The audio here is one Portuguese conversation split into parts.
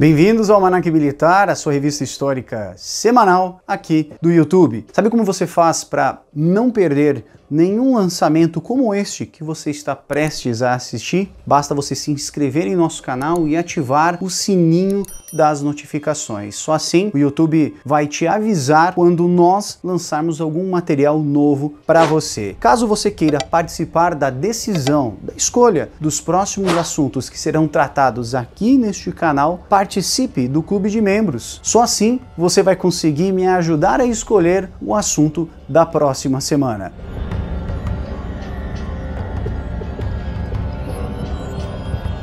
Bem-vindos ao Manac Militar, a sua revista histórica semanal aqui do YouTube. Sabe como você faz para não perder nenhum lançamento como este que você está prestes a assistir, basta você se inscrever em nosso canal e ativar o sininho das notificações. Só assim o YouTube vai te avisar quando nós lançarmos algum material novo para você. Caso você queira participar da decisão, da escolha dos próximos assuntos que serão tratados aqui neste canal, participe do clube de membros. Só assim você vai conseguir me ajudar a escolher o assunto da próxima semana.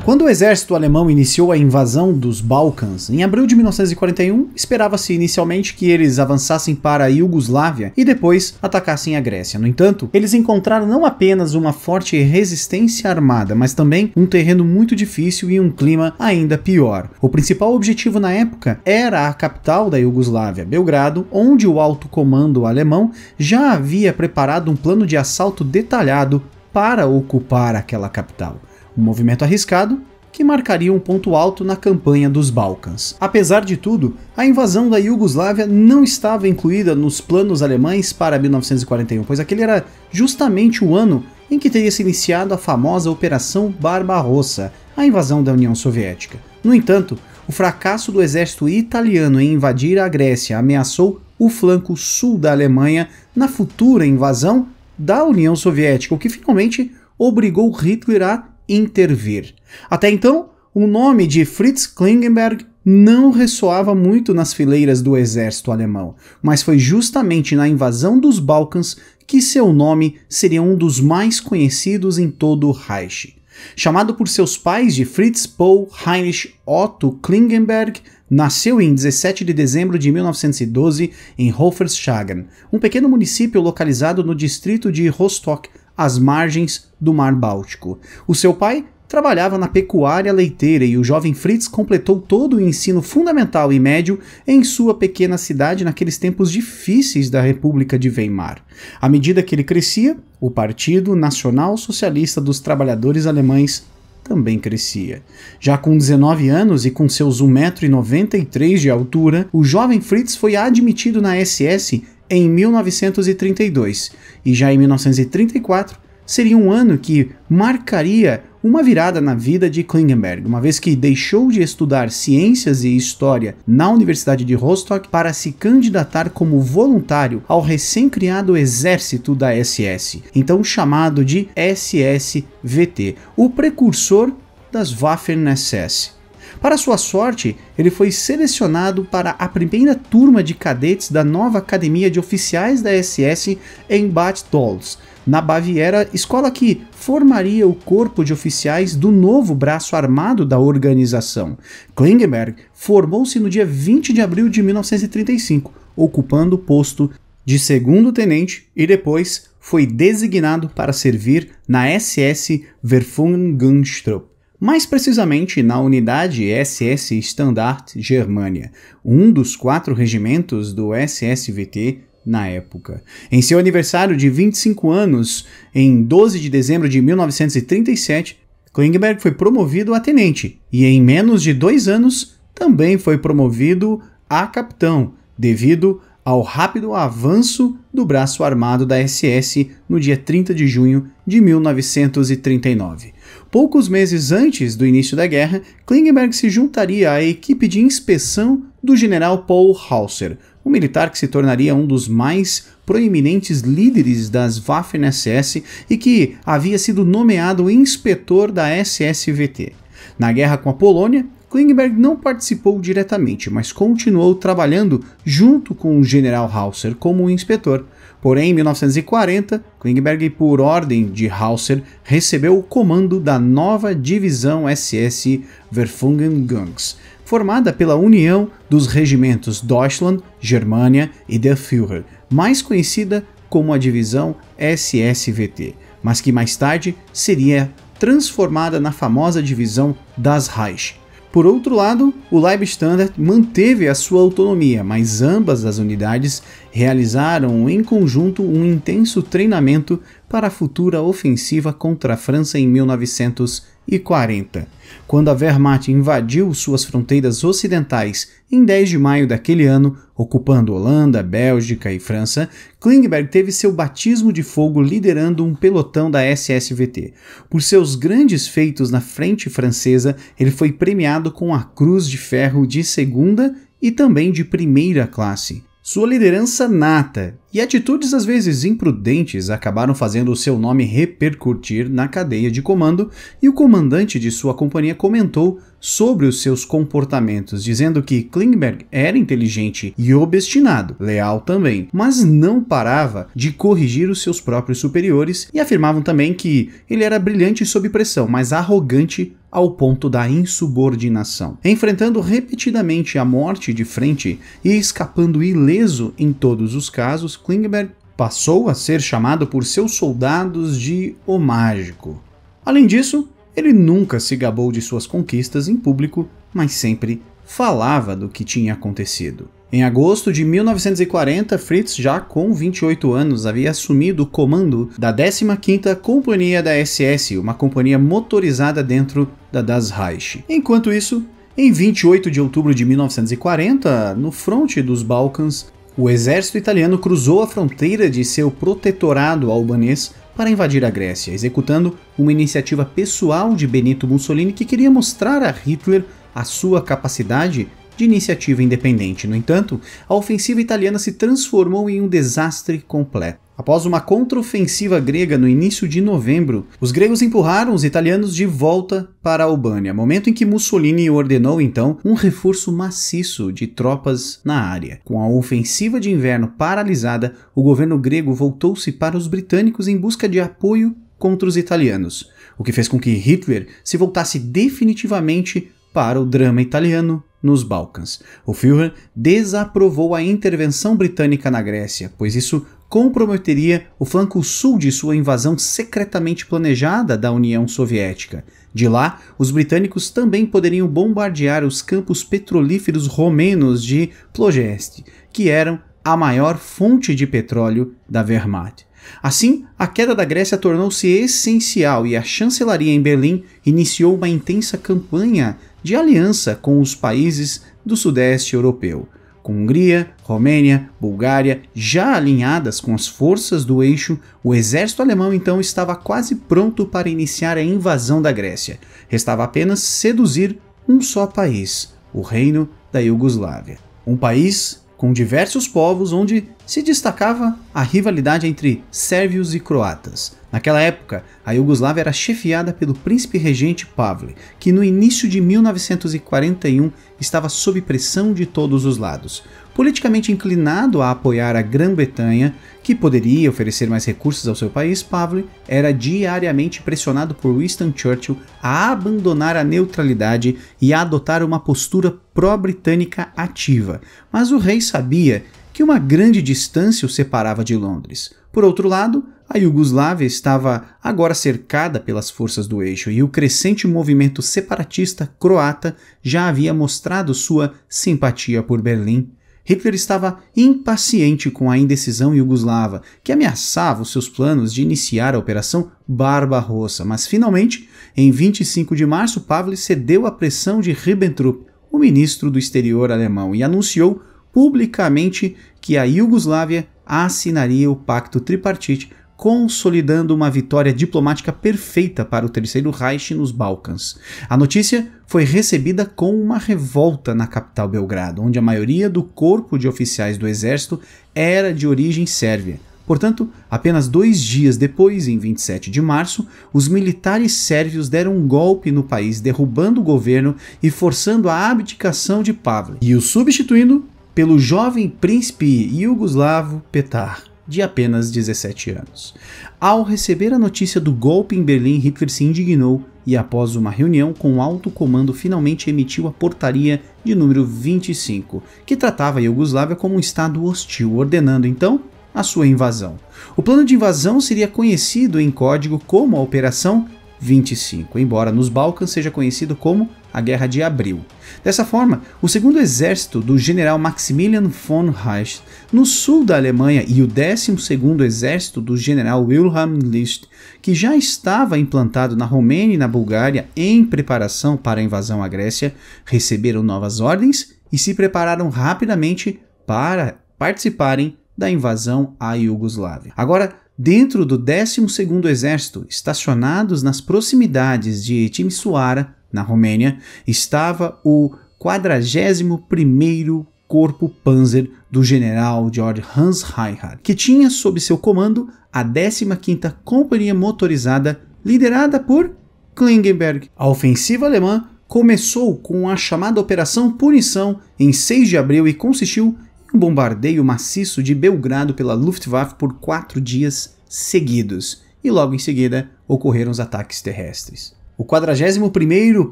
Quando o exército alemão iniciou a invasão dos Balcãs, em abril de 1941, esperava-se inicialmente que eles avançassem para a Iugoslávia e depois atacassem a Grécia. No entanto, eles encontraram não apenas uma forte resistência armada, mas também um terreno muito difícil e um clima ainda pior. O principal objetivo na época era a capital da Iugoslávia, Belgrado, onde o alto comando alemão já havia preparado um plano de assalto detalhado para ocupar aquela capital um movimento arriscado que marcaria um ponto alto na campanha dos Balcãs. Apesar de tudo, a invasão da Iugoslávia não estava incluída nos planos alemães para 1941, pois aquele era justamente o ano em que teria se iniciado a famosa Operação Barbarossa, a invasão da União Soviética. No entanto, o fracasso do exército italiano em invadir a Grécia ameaçou o flanco sul da Alemanha na futura invasão da União Soviética, o que finalmente obrigou Hitler a intervir. Até então, o nome de Fritz Klingenberg não ressoava muito nas fileiras do exército alemão, mas foi justamente na invasão dos Balcãs que seu nome seria um dos mais conhecidos em todo o Reich. Chamado por seus pais de Fritz Paul Heinrich Otto Klingenberg, nasceu em 17 de dezembro de 1912 em Hoferschagen, um pequeno município localizado no distrito de Rostock, às margens do Mar Báltico. O seu pai trabalhava na pecuária leiteira e o jovem Fritz completou todo o ensino fundamental e médio em sua pequena cidade naqueles tempos difíceis da República de Weimar. À medida que ele crescia, o Partido Nacional Socialista dos Trabalhadores Alemães também crescia. Já com 19 anos e com seus 1,93m de altura, o jovem Fritz foi admitido na SS em 1932, e já em 1934 seria um ano que marcaria uma virada na vida de Klingenberg, uma vez que deixou de estudar ciências e história na Universidade de Rostock para se candidatar como voluntário ao recém-criado exército da SS, então chamado de SSVT, o precursor das Waffen-SS. Para sua sorte, ele foi selecionado para a primeira turma de cadetes da nova Academia de Oficiais da SS em Bad Dolls, na Baviera, escola que formaria o corpo de oficiais do novo braço armado da organização. Klingenberg formou-se no dia 20 de abril de 1935, ocupando o posto de segundo tenente e depois foi designado para servir na SS Verfungensturm mais precisamente na unidade SS Standard Germania, um dos quatro regimentos do SSVT na época. Em seu aniversário de 25 anos, em 12 de dezembro de 1937, Klingberg foi promovido a tenente e, em menos de dois anos, também foi promovido a capitão, devido ao rápido avanço do braço armado da SS no dia 30 de junho de 1939. Poucos meses antes do início da guerra, Klingenberg se juntaria à equipe de inspeção do general Paul Hauser, um militar que se tornaria um dos mais proeminentes líderes das Waffen-SS e que havia sido nomeado inspetor da SSVT. Na guerra com a Polônia, Klingberg não participou diretamente, mas continuou trabalhando junto com o general Hauser como inspetor. Porém, em 1940, Klingberg, por ordem de Hauser, recebeu o comando da nova divisão SS Verfungengungs, formada pela união dos regimentos Deutschland, Germânia e Der Führer, mais conhecida como a divisão SSVT, mas que mais tarde seria transformada na famosa divisão das Reich por outro lado, o Live Standard manteve a sua autonomia, mas ambas as unidades realizaram em conjunto um intenso treinamento para a futura ofensiva contra a França em 1914 e 40, quando a Wehrmacht invadiu suas fronteiras ocidentais em 10 de maio daquele ano, ocupando Holanda, Bélgica e França, Klingberg teve seu batismo de fogo liderando um pelotão da SSVT. Por seus grandes feitos na frente francesa, ele foi premiado com a Cruz de Ferro de segunda e também de primeira classe. Sua liderança nata e atitudes às vezes imprudentes acabaram fazendo o seu nome repercutir na cadeia de comando, e o comandante de sua companhia comentou sobre os seus comportamentos, dizendo que Klingberg era inteligente e obstinado, leal também, mas não parava de corrigir os seus próprios superiores e afirmavam também que ele era brilhante sob pressão, mas arrogante ao ponto da insubordinação, enfrentando repetidamente a morte de frente e escapando ileso em todos os casos, Klingberg passou a ser chamado por seus soldados de o mágico. Além disso, ele nunca se gabou de suas conquistas em público, mas sempre falava do que tinha acontecido. Em agosto de 1940, Fritz, já com 28 anos, havia assumido o comando da 15ª Companhia da SS, uma companhia motorizada dentro da Das Reich. Enquanto isso, em 28 de outubro de 1940, no fronte dos Balcãs, o exército italiano cruzou a fronteira de seu protetorado albanês para invadir a Grécia, executando uma iniciativa pessoal de Benito Mussolini que queria mostrar a Hitler a sua capacidade de iniciativa independente. No entanto, a ofensiva italiana se transformou em um desastre completo. Após uma contraofensiva grega no início de novembro, os gregos empurraram os italianos de volta para a Albânia, momento em que Mussolini ordenou então um reforço maciço de tropas na área. Com a ofensiva de inverno paralisada, o governo grego voltou-se para os britânicos em busca de apoio contra os italianos, o que fez com que Hitler se voltasse definitivamente para o drama italiano nos Balcãs. O Führer desaprovou a intervenção britânica na Grécia, pois isso comprometeria o flanco sul de sua invasão secretamente planejada da União Soviética. De lá, os britânicos também poderiam bombardear os campos petrolíferos romenos de Plojeste, que eram a maior fonte de petróleo da Wehrmacht. Assim, a queda da Grécia tornou-se essencial e a chancelaria em Berlim iniciou uma intensa campanha de aliança com os países do Sudeste Europeu. Com Hungria, Romênia, Bulgária já alinhadas com as forças do eixo, o exército alemão então estava quase pronto para iniciar a invasão da Grécia. Restava apenas seduzir um só país, o Reino da Iugoslávia. Um país com diversos povos onde se destacava a rivalidade entre sérvios e croatas. Naquela época, a Iugoslávia era chefiada pelo príncipe regente Pavle, que no início de 1941 estava sob pressão de todos os lados, politicamente inclinado a apoiar a Grã-Bretanha, que poderia oferecer mais recursos ao seu país, Pavle era diariamente pressionado por Winston Churchill a abandonar a neutralidade e a adotar uma postura pró-britânica ativa. Mas o rei sabia que uma grande distância o separava de Londres. Por outro lado, a Iugoslávia estava agora cercada pelas forças do eixo e o crescente movimento separatista croata já havia mostrado sua simpatia por Berlim. Hitler estava impaciente com a indecisão iugoslava, que ameaçava os seus planos de iniciar a Operação Barbarossa, mas finalmente, em 25 de março, Pavlis cedeu à pressão de Ribbentrop, o ministro do exterior alemão, e anunciou publicamente que a Iugoslávia assinaria o pacto tripartite consolidando uma vitória diplomática perfeita para o Terceiro Reich nos Balcãs. A notícia foi recebida com uma revolta na capital Belgrado, onde a maioria do corpo de oficiais do exército era de origem sérvia. Portanto, apenas dois dias depois, em 27 de março, os militares sérvios deram um golpe no país, derrubando o governo e forçando a abdicação de Pavle, e o substituindo pelo jovem príncipe iugoslavo Petar de apenas 17 anos. Ao receber a notícia do golpe em Berlim, Hitler se indignou e, após uma reunião com o alto comando, finalmente emitiu a portaria de número 25, que tratava a Iugoslávia como um estado hostil, ordenando então a sua invasão. O plano de invasão seria conhecido em código como a Operação 25, embora nos Balcãs seja conhecido como a Guerra de Abril. Dessa forma, o segundo exército do general Maximilian von Reich no sul da Alemanha e o 12º exército do general Wilhelm List, que já estava implantado na Romênia e na Bulgária em preparação para a invasão à Grécia, receberam novas ordens e se prepararam rapidamente para participarem da invasão à Iugoslávia. Agora, dentro do 12º Exército, estacionados nas proximidades de Timisoara, na Romênia, estava o 41º Corpo Panzer do general George Hans Reinhardt, que tinha sob seu comando a 15ª Companhia Motorizada, liderada por Klingenberg. A ofensiva alemã começou com a chamada Operação Punição em 6 de abril e consistiu um bombardeio maciço de Belgrado pela Luftwaffe por quatro dias seguidos, e logo em seguida ocorreram os ataques terrestres. O 41º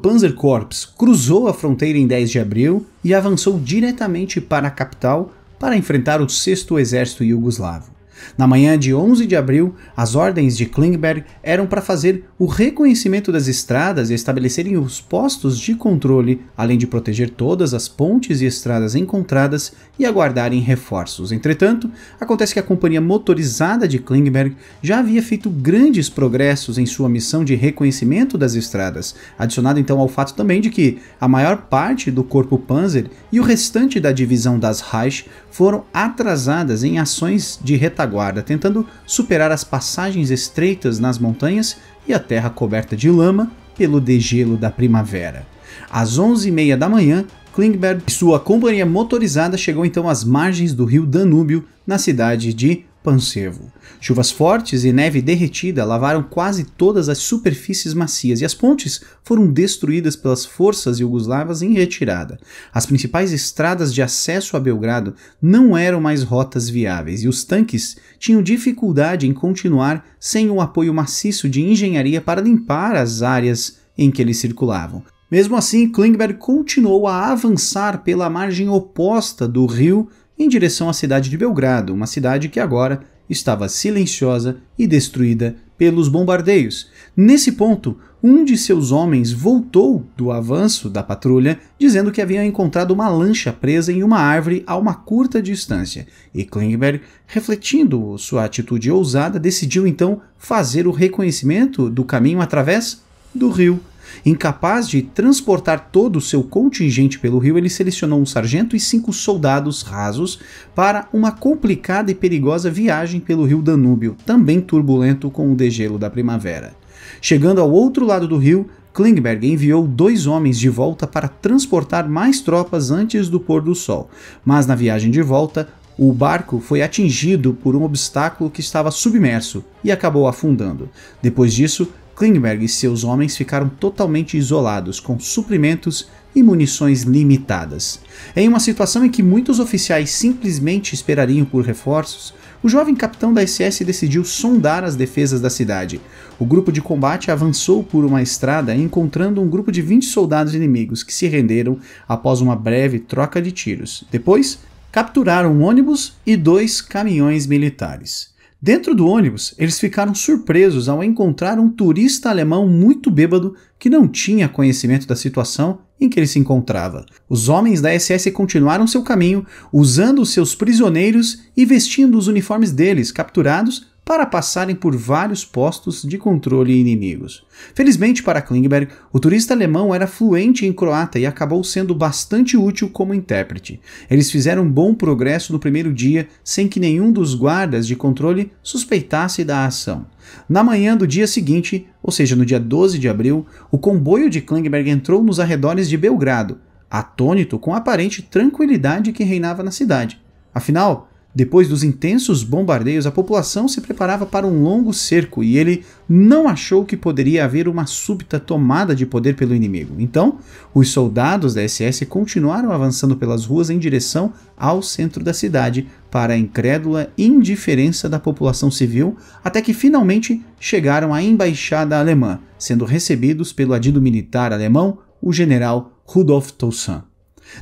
Panzerkorps cruzou a fronteira em 10 de abril e avançou diretamente para a capital para enfrentar o 6 Exército Iugoslavo. Na manhã de 11 de abril, as ordens de Klingberg eram para fazer o reconhecimento das estradas e estabelecerem os postos de controle, além de proteger todas as pontes e estradas encontradas e aguardarem reforços. Entretanto, acontece que a companhia motorizada de Klingberg já havia feito grandes progressos em sua missão de reconhecimento das estradas, adicionado então ao fato também de que a maior parte do corpo Panzer e o restante da divisão das Reich foram atrasadas em ações de retaguarda retaguarda, tentando superar as passagens estreitas nas montanhas e a terra coberta de lama pelo degelo da primavera. Às 11h30 da manhã, Klingberg e sua companhia motorizada chegou então às margens do rio Danúbio, na cidade de Pansevo. Chuvas fortes e neve derretida lavaram quase todas as superfícies macias e as pontes foram destruídas pelas forças iugoslavas em retirada. As principais estradas de acesso a Belgrado não eram mais rotas viáveis e os tanques tinham dificuldade em continuar sem o apoio maciço de engenharia para limpar as áreas em que eles circulavam. Mesmo assim, Klingberg continuou a avançar pela margem oposta do rio em direção à cidade de Belgrado, uma cidade que agora estava silenciosa e destruída pelos bombardeios. Nesse ponto, um de seus homens voltou do avanço da patrulha, dizendo que havia encontrado uma lancha presa em uma árvore a uma curta distância, e Klingberg, refletindo sua atitude ousada, decidiu então fazer o reconhecimento do caminho através do rio Incapaz de transportar todo o seu contingente pelo rio, ele selecionou um sargento e cinco soldados rasos para uma complicada e perigosa viagem pelo rio Danúbio, também turbulento com o degelo da primavera. Chegando ao outro lado do rio, Klingberg enviou dois homens de volta para transportar mais tropas antes do pôr do sol, mas na viagem de volta, o barco foi atingido por um obstáculo que estava submerso e acabou afundando. Depois disso, Klingberg e seus homens ficaram totalmente isolados, com suprimentos e munições limitadas. Em uma situação em que muitos oficiais simplesmente esperariam por reforços, o jovem capitão da SS decidiu sondar as defesas da cidade. O grupo de combate avançou por uma estrada, encontrando um grupo de 20 soldados inimigos que se renderam após uma breve troca de tiros. Depois, capturaram um ônibus e dois caminhões militares. Dentro do ônibus, eles ficaram surpresos ao encontrar um turista alemão muito bêbado que não tinha conhecimento da situação em que ele se encontrava. Os homens da SS continuaram seu caminho, usando seus prisioneiros e vestindo os uniformes deles, capturados para passarem por vários postos de controle inimigos. Felizmente para Klingberg, o turista alemão era fluente em croata e acabou sendo bastante útil como intérprete. Eles fizeram um bom progresso no primeiro dia sem que nenhum dos guardas de controle suspeitasse da ação. Na manhã do dia seguinte, ou seja, no dia 12 de abril, o comboio de Klingberg entrou nos arredores de Belgrado, atônito com a aparente tranquilidade que reinava na cidade. Afinal, depois dos intensos bombardeios, a população se preparava para um longo cerco e ele não achou que poderia haver uma súbita tomada de poder pelo inimigo. Então, os soldados da SS continuaram avançando pelas ruas em direção ao centro da cidade, para a incrédula indiferença da população civil, até que finalmente chegaram à embaixada alemã, sendo recebidos pelo adido militar alemão, o general Rudolf Toussaint.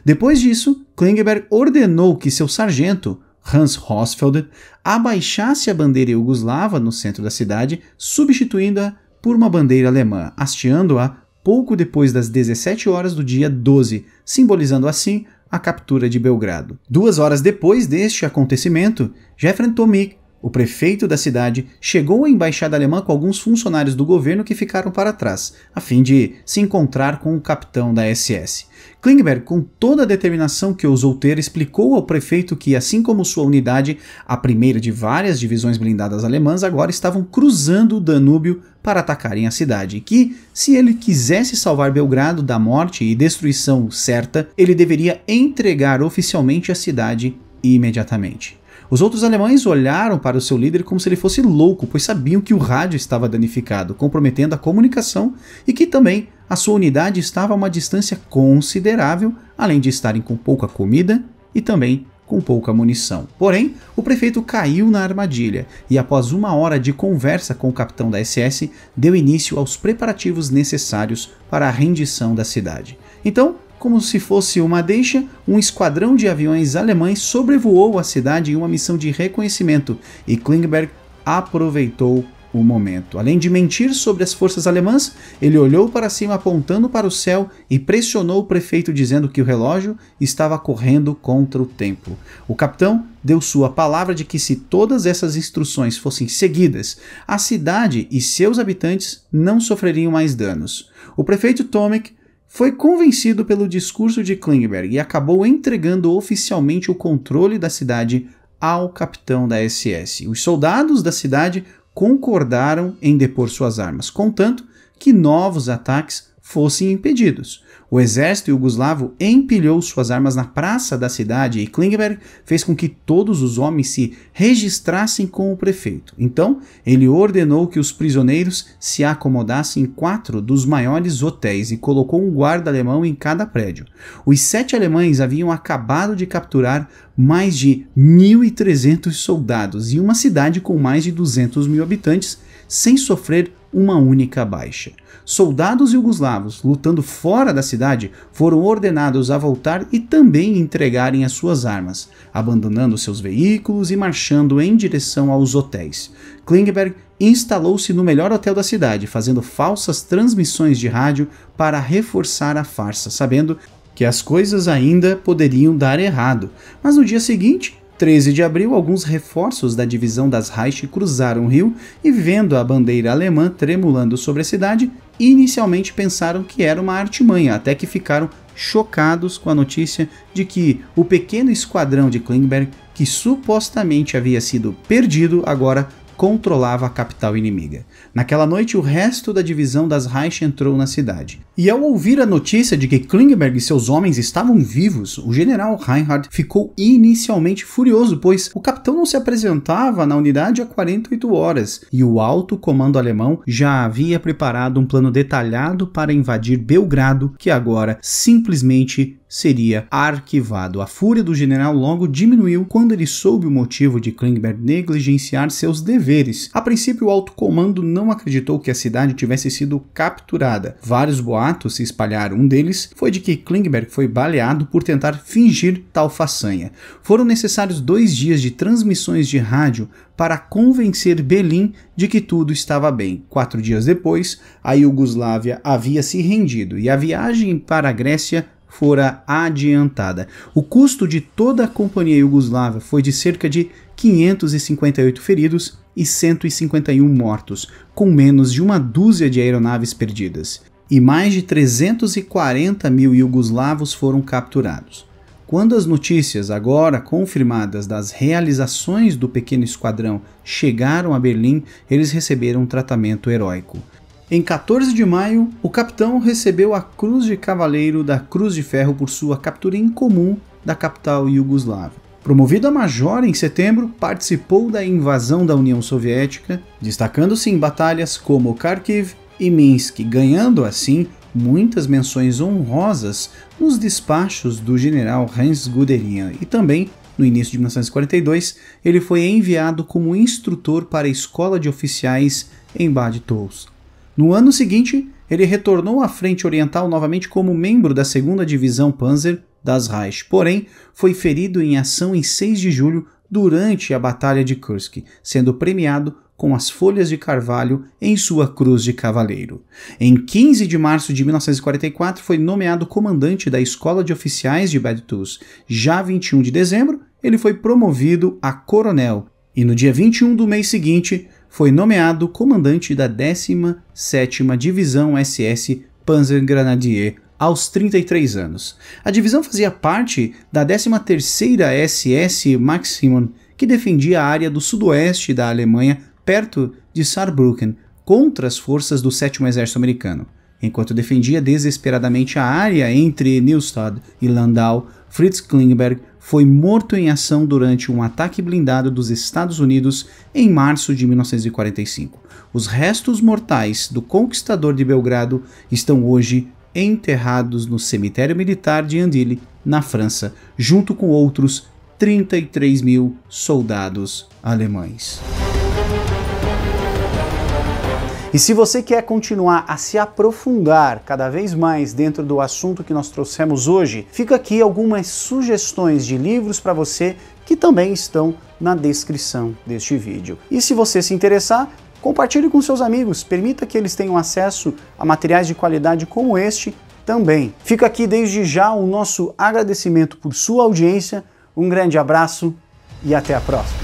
Depois disso, Klingeberg ordenou que seu sargento, Hans Rosfeld, abaixasse a bandeira iugoslava no centro da cidade, substituindo-a por uma bandeira alemã, hasteando-a pouco depois das 17 horas do dia 12, simbolizando assim a captura de Belgrado. Duas horas depois deste acontecimento, Jeffrey Tomic o prefeito da cidade chegou à embaixada alemã com alguns funcionários do governo que ficaram para trás, a fim de se encontrar com o capitão da SS. Klingberg, com toda a determinação que ousou ter, explicou ao prefeito que, assim como sua unidade, a primeira de várias divisões blindadas alemãs, agora estavam cruzando o Danúbio para atacarem a cidade, e que, se ele quisesse salvar Belgrado da morte e destruição certa, ele deveria entregar oficialmente a cidade imediatamente. Os outros alemães olharam para o seu líder como se ele fosse louco, pois sabiam que o rádio estava danificado, comprometendo a comunicação e que também a sua unidade estava a uma distância considerável, além de estarem com pouca comida e também com pouca munição. Porém, o prefeito caiu na armadilha e, após uma hora de conversa com o capitão da SS, deu início aos preparativos necessários para a rendição da cidade. Então, como se fosse uma deixa, um esquadrão de aviões alemães sobrevoou a cidade em uma missão de reconhecimento e Klingberg aproveitou o momento. Além de mentir sobre as forças alemãs, ele olhou para cima apontando para o céu e pressionou o prefeito dizendo que o relógio estava correndo contra o tempo. O capitão deu sua palavra de que se todas essas instruções fossem seguidas, a cidade e seus habitantes não sofreriam mais danos. O prefeito Tomek foi convencido pelo discurso de Klingberg e acabou entregando oficialmente o controle da cidade ao capitão da SS. Os soldados da cidade concordaram em depor suas armas, contanto que novos ataques fossem impedidos. O exército iugoslavo empilhou suas armas na praça da cidade e Klingberg fez com que todos os homens se registrassem com o prefeito. Então, ele ordenou que os prisioneiros se acomodassem em quatro dos maiores hotéis e colocou um guarda alemão em cada prédio. Os sete alemães haviam acabado de capturar mais de 1.300 soldados e uma cidade com mais de 200 mil habitantes sem sofrer uma única baixa. Soldados jugoslavos lutando fora da cidade foram ordenados a voltar e também entregarem as suas armas, abandonando seus veículos e marchando em direção aos hotéis. Klingberg instalou-se no melhor hotel da cidade, fazendo falsas transmissões de rádio para reforçar a farsa, sabendo que as coisas ainda poderiam dar errado. Mas no dia seguinte, 13 de abril, alguns reforços da divisão das Reich cruzaram o rio e, vendo a bandeira alemã tremulando sobre a cidade, inicialmente pensaram que era uma artimanha, até que ficaram chocados com a notícia de que o pequeno esquadrão de Klingberg, que supostamente havia sido perdido, agora controlava a capital inimiga. Naquela noite, o resto da divisão das Reich entrou na cidade. E ao ouvir a notícia de que Klingberg e seus homens estavam vivos, o general Reinhard ficou inicialmente furioso, pois o capitão não se apresentava na unidade há 48 horas e o alto comando alemão já havia preparado um plano detalhado para invadir Belgrado, que agora simplesmente seria arquivado. A fúria do general logo diminuiu quando ele soube o motivo de Klingberg negligenciar seus deveres. A princípio, o alto comando não acreditou que a cidade tivesse sido capturada. Vários boatos se espalharam. Um deles foi de que Klingberg foi baleado por tentar fingir tal façanha. Foram necessários dois dias de transmissões de rádio para convencer Berlim de que tudo estava bem. Quatro dias depois, a Iugoslávia havia se rendido e a viagem para a Grécia fora adiantada. O custo de toda a companhia iugoslava foi de cerca de 558 feridos e 151 mortos, com menos de uma dúzia de aeronaves perdidas. E mais de 340 mil iugoslavos foram capturados. Quando as notícias, agora confirmadas, das realizações do pequeno esquadrão chegaram a Berlim, eles receberam um tratamento heróico. Em 14 de maio, o capitão recebeu a Cruz de Cavaleiro da Cruz de Ferro por sua captura incomum da capital iugoslava. Promovido a major em setembro, participou da invasão da União Soviética, destacando-se em batalhas como Kharkiv e Minsk, ganhando assim muitas menções honrosas nos despachos do general Hans Guderian e também no início de 1942, ele foi enviado como instrutor para a Escola de Oficiais em Bad Tolz. No ano seguinte, ele retornou à frente oriental novamente como membro da 2 Divisão Panzer das Reich, porém foi ferido em ação em 6 de julho durante a Batalha de Kursk, sendo premiado com as folhas de carvalho em sua cruz de cavaleiro. Em 15 de março de 1944 foi nomeado comandante da Escola de Oficiais de Badtus. Já 21 de dezembro, ele foi promovido a coronel e no dia 21 do mês seguinte foi nomeado comandante da 17ª Divisão SS Panzergrenadier aos 33 anos. A divisão fazia parte da 13ª SS Maximum, que defendia a área do sudoeste da Alemanha, perto de Saarbrücken, contra as forças do 7 Exército Americano. Enquanto defendia desesperadamente a área entre Neustadt e Landau, Fritz Klingberg foi morto em ação durante um ataque blindado dos Estados Unidos em março de 1945. Os restos mortais do conquistador de Belgrado estão hoje enterrados no cemitério militar de Andilly, na França, junto com outros 33 mil soldados alemães. E se você quer continuar a se aprofundar cada vez mais dentro do assunto que nós trouxemos hoje, fica aqui algumas sugestões de livros para você que também estão na descrição deste vídeo. E se você se interessar, compartilhe com seus amigos, permita que eles tenham acesso a materiais de qualidade como este também. Fica aqui desde já o nosso agradecimento por sua audiência, um grande abraço e até a próxima.